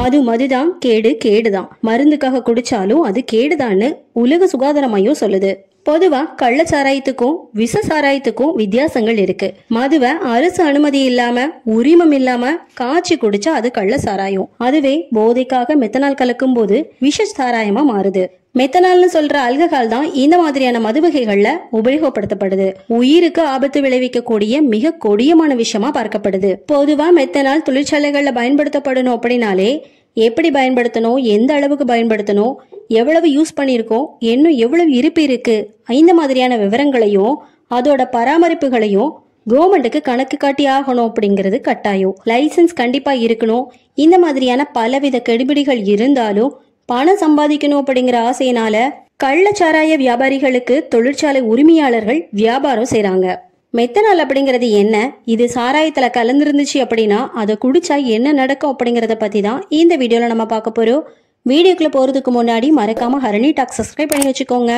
மது மதுதான் கேடு கேடுதான் மருந்துக்காக குடிச்சாலும் அது கேடுதான்னு உலக சுகாதார மையம் சொல்லுது பொதுவா கள்ள சாராயத்துக்கும் விச சாராயத்துக்கும் வித்தியாசங்கள் இருக்கு மதுவை அரசு அனுமதி இல்லாம உரிமம் இல்லாம காய்ச்சி குடிச்சா அது கள்ள சாராயம் அதுவே போதைக்காக மெத்தனால் கலக்கும் போது விஷ சாராயமா மாறுது மெத்தனால்னு சொல்ற அல்ககால் தான் இந்த மாதிரியான மது வகைகள்ல உபயோகப்படுத்தப்படுது உயிருக்கு ஆபத்து விளைவிக்கக்கூடிய மிக கொடியமான விஷயமா பார்க்கப்படுது பொதுவா மெத்தனால் தொழிற்சாலைகள்ல பயன்படுத்தப்படணும் அப்படின்னாலே எப்படி பயன்படுத்தணும் எந்த அளவுக்கு பயன்படுத்தணும் எவ்வளவு யூஸ் பண்ணியிருக்கோம் இன்னும் எவ்வளவு இருப்பு இருக்கு இந்த மாதிரியான விவரங்களையும் அதோட பராமரிப்புகளையும் கவர்மெண்ட்டுக்கு கணக்கு காட்டி ஆகணும் அப்படிங்கிறது கட்டாயம் லைசன்ஸ் கண்டிப்பா இருக்கணும் இந்த மாதிரியான பலவித கெடுபிடிகள் இருந்தாலும் பணம் சம்பாதிக்கணும் அப்படிங்கிற ஆசையினால கள்ளச்சாராய வியாபாரிகளுக்கு தொழிற்சாலை உரிமையாளர்கள் வியாபாரம் செய்கிறாங்க மெத்தனால் அப்படிங்கிறது என்ன இது சாராயத்தில் கலந்துருந்துச்சு அப்படின்னா அதை குடிச்சா என்ன நடக்கும் அப்படிங்கிறத பற்றி தான் இந்த வீடியோவில் நம்ம பார்க்க போகிறோம் வீடியோக்குள்ளே போகிறதுக்கு முன்னாடி மறக்காமல் ஹரணி டாக் சப்ஸ்கிரைப் பண்ணி வச்சுக்கோங்க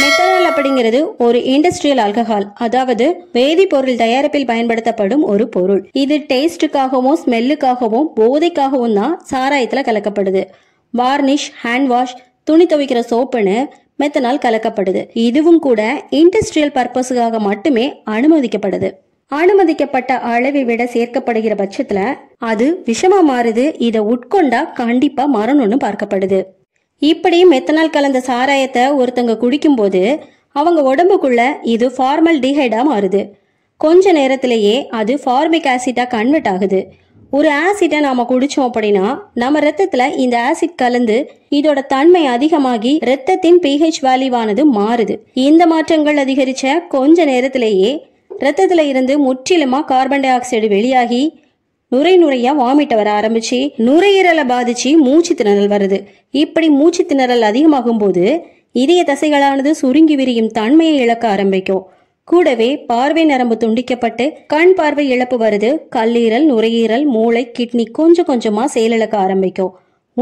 மெத்தனால் அப்படிங்கிறது ஒரு இண்டஸ்ட்ரியல் ஆல்கஹால் அதாவது வேதிப்பொருள் தயாரிப்பில் பயன்படுத்தப்படும் ஒரு பொருள் இது டேஸ்ட்டுக்காகவும் ஸ்மெல்லுக்காகவும் போதைக்காகவும் தான் சாராயத்தில் கலக்கப்படுது வார்னிஷ் ஹேண்ட் வாஷ் துணி துவைக்கிற சோப்புன்னு மெத்தனால் கலக்கப்படுது இதுவும் கூட இண்டஸ்ட்ரியல் பர்பஸுக்காக மட்டுமே அனுமதிக்கப்படுது அனுமதிக்கப்பட்ட அளவை விட சேர்க்கப்படுகிற பட்சத்துல அது விஷமா மாறுது இதை உட்கொண்டா கண்டிப்பா மரணம்னு பார்க்கப்படுது இப்படி மெத்தனால் கலந்த சாராயத்தை ஒருத்தங்க குடிக்கும்போது அவங்க உடம்புக்குள்ள இது ஃபார்மல் டிஹைடா மாறுது கொஞ்ச நேரத்திலேயே அது ஃபார்மிக் ஆசிட்டா கன்வெர்ட் ஆகுது ஒரு ஆசிட்டை நாம் குடித்தோம் அப்படின்னா நம்ம ரத்தத்தில் இந்த ஆசிட் கலந்து இதோட தன்மை அதிகமாகி ரத்தத்தின் பிஹெச் வேல்யூவானது மாறுது இந்த மாற்றங்கள் அதிகரிச்ச கொஞ்ச நேரத்திலேயே ரத்தத்தில் இருந்து முற்றிலுமாக கார்பன் டை ஆக்சைடு வெளியாகி நுரை நுரையா வாமிட்ட வர ஆரம்பிச்சு நுரையீரலை பாதிச்சு மூச்சு திணறல் வருது இப்படி மூச்சு திணறல் அதிகமாகும் போது இதய தசைகளானது சுருங்கி விரியும் தன்மையை இழக்க ஆரம்பிக்கும் கூடவே பார்வை நரம்பு துண்டிக்கப்பட்டு கண் பார்வை இழப்பு வருது கல்லீரல் நுரையீரல் மூளை கிட்னி கொஞ்சம் கொஞ்சமா செயலிழக்க ஆரம்பிக்கும்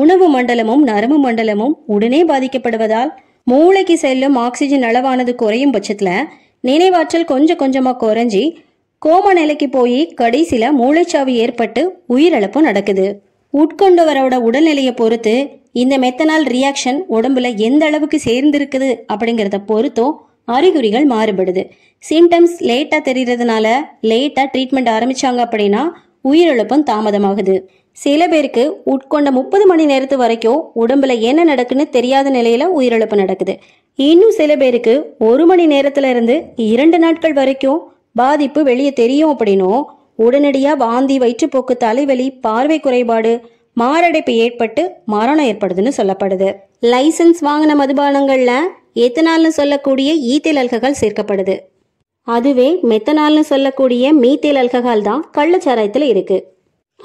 உணவு மண்டலமும் நரம்பு மண்டலமும் உடனே பாதிக்கப்படுவதால் மூளைக்கு செல்லும் ஆக்சிஜன் அளவானது குறையும் பட்சத்துல நினைவாற்றல் கொஞ்சம் கொஞ்சமா குறைஞ்சி கோம நிலைக்கு போய் கடைசியில மூளைச்சாவு ஏற்பட்டு உயிரிழப்பும் நடக்குது உட்கொண்டவரோட உடல்நிலையை பொறுத்து இந்த மெத்தனால் ரியாக்ஷன் உடம்புல எந்த அளவுக்கு சேர்ந்திருக்குது அப்படிங்கிறத பொறுத்தும் அறிகுறிகள் மாறுபடுது சிம்டம்ஸ் லேட்டாக தெரிகிறதுனால லேட்டாக ட்ரீட்மெண்ட் ஆரம்பித்தாங்க அப்படின்னா உயிரிழப்பும் தாமதமாகுது சில பேருக்கு உட்கொண்ட முப்பது மணி நேரத்து வரைக்கும் உடம்புல என்ன நடக்குன்னு தெரியாத நிலையில உயிரிழப்பு நடக்குது இன்னும் சில பேருக்கு ஒரு மணி நேரத்துல இருந்து இரண்டு நாட்கள் வரைக்கும் பாதிப்பு வெளியே தெரியும் அப்படின்னும் உடனடியா வாந்தி வயிற்றுப்போக்கு தலைவலி பார்வை குறைபாடு மாரடைப்பு ஏற்பட்டு மரணம் ஏற்படுதுன்னு சொல்லப்படுது லைசன்ஸ் வாங்கின மதுபானங்கள்ல எத்தனால்னு சொல்லக்கூடிய ஈத்தில் அல்கஹால் சேர்க்கப்படுது அதுவே மெத்தனால்னு சொல்லக்கூடிய மீத்தேல் அல்கஹால் தான் கள்ளச்சாராயத்தில் இருக்கு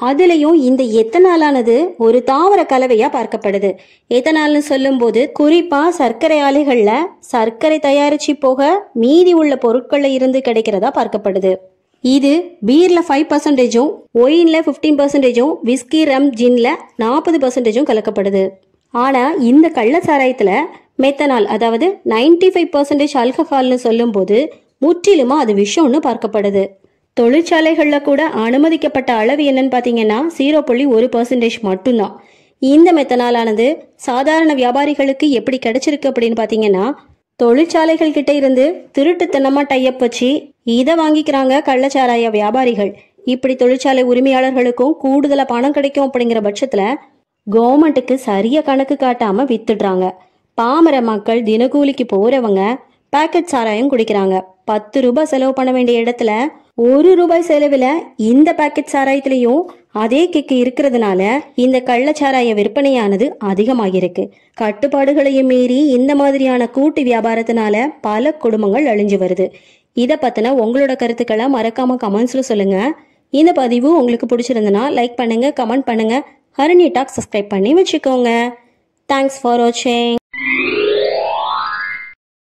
அதுலேயும் இந்த எத்தனாலானது ஒரு தாவர கலவையாக பார்க்கப்படுது எத்தனால்னு சொல்லும்போது குறிப்பாக சர்க்கரை ஆலைகளில் சர்க்கரை தயாரித்து போக மீதி உள்ள பொருட்களில் இருந்து கிடைக்கிறதா பார்க்கப்படுது இது பீரில் ஃபைவ் பர்சன்டேஜும் ஒயினில் ஃபிஃப்டீன் பர்சன்டேஜும் விஸ்கி ரம் ஜின்ல நாற்பது பர்சன்டேஜும் கலக்கப்படுது ஆனால் இந்த கள்ளச்சாராயத்தில் மெத்தனால் அதாவது நைன்டி ஃபைவ் பர்சன்டேஜ் ஆல்கஹால்னு சொல்லும்போது முற்றிலுமா அது விஷம்னு பார்க்கப்படுது தொழிற்சாலைகளில் கூட அனுமதிக்கப்பட்ட அளவு என்னன்னு பார்த்தீங்கன்னா ஜீரோ புள்ளி ஒரு பர்சன்டேஜ் மட்டும்தான் இந்த மெத்தனாலானது சாதாரண வியாபாரிகளுக்கு எப்படி கிடைச்சிருக்கு அப்படின்னு பார்த்தீங்கன்னா தொழிற்சாலைகள் கிட்ட இருந்து திருட்டுத்தனமாக டையப் வச்சு இதை வாங்கிக்கிறாங்க கள்ளச்சாராய வியாபாரிகள் இப்படி தொழிற்சாலை உரிமையாளர்களுக்கும் கூடுதலாக பணம் கிடைக்கும் அப்படிங்கிற பட்சத்தில் கவர்மெண்ட்டுக்கு சரியா கணக்கு காட்டாமல் வித்துடுறாங்க பாமர மக்கள் தினக்கூலிக்கு போறவங்க பேக்கெட் சாராயம் குடிக்கிறாங்க பத்து ரூபாய் செலவு பண்ண வேண்டிய இடத்துல ஒரு ரூபாய் செலவில் இந்த பேக்கெட் சாராயத்திலையும் அதே கிக்கு இருக்கிறதுனால இந்த கள்ளச்சாராய விற்பனையானது அதிகமாகியிருக்கு கட்டுப்பாடுகளையும் மீறி இந்த மாதிரியான கூட்டு வியாபாரத்தினால பல குடும்பங்கள் அழிஞ்சு வருது இதை பற்றின உங்களோட கருத்துக்களை மறக்காம கமெண்ட்ஸ்ல சொல்லுங்க இந்த பதிவு உங்களுக்கு பிடிச்சிருந்தனா லைக் பண்ணுங்க கமெண்ட் பண்ணுங்க ஹரணி டாக் சப்ஸ்கிரைப் பண்ணி வச்சுக்கோங்க தேங்க்ஸ் ஃபார் வாட்சிங்